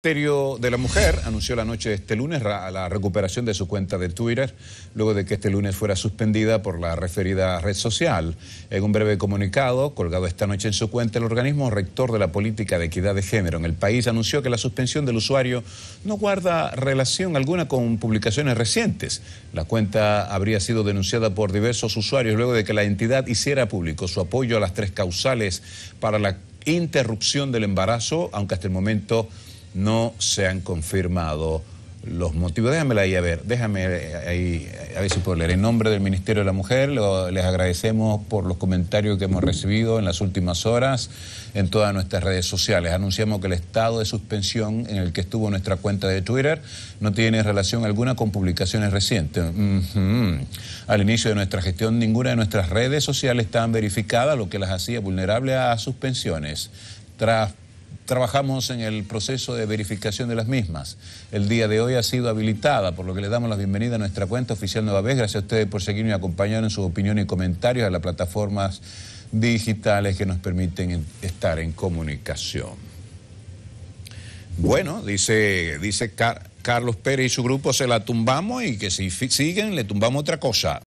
El Ministerio de la Mujer anunció la noche de este lunes la recuperación de su cuenta de Twitter luego de que este lunes fuera suspendida por la referida red social. En un breve comunicado colgado esta noche en su cuenta, el organismo rector de la política de equidad de género en el país anunció que la suspensión del usuario no guarda relación alguna con publicaciones recientes. La cuenta habría sido denunciada por diversos usuarios luego de que la entidad hiciera público su apoyo a las tres causales para la interrupción del embarazo, aunque hasta el momento no se han confirmado los motivos. Déjamela ahí, a ver, déjame ahí, a ver si puedo leer. En nombre del Ministerio de la Mujer, les agradecemos por los comentarios que hemos recibido en las últimas horas en todas nuestras redes sociales. Anunciamos que el estado de suspensión en el que estuvo nuestra cuenta de Twitter no tiene relación alguna con publicaciones recientes. Al inicio de nuestra gestión, ninguna de nuestras redes sociales estaban verificadas, lo que las hacía vulnerables a suspensiones. Tras trabajamos en el proceso de verificación de las mismas. El día de hoy ha sido habilitada, por lo que le damos la bienvenida a nuestra cuenta oficial Nueva Vez. Gracias a ustedes por seguirnos y en sus opiniones y comentarios a las plataformas digitales que nos permiten estar en comunicación. Bueno, dice, dice Carlos Pérez y su grupo, se la tumbamos y que si siguen le tumbamos otra cosa.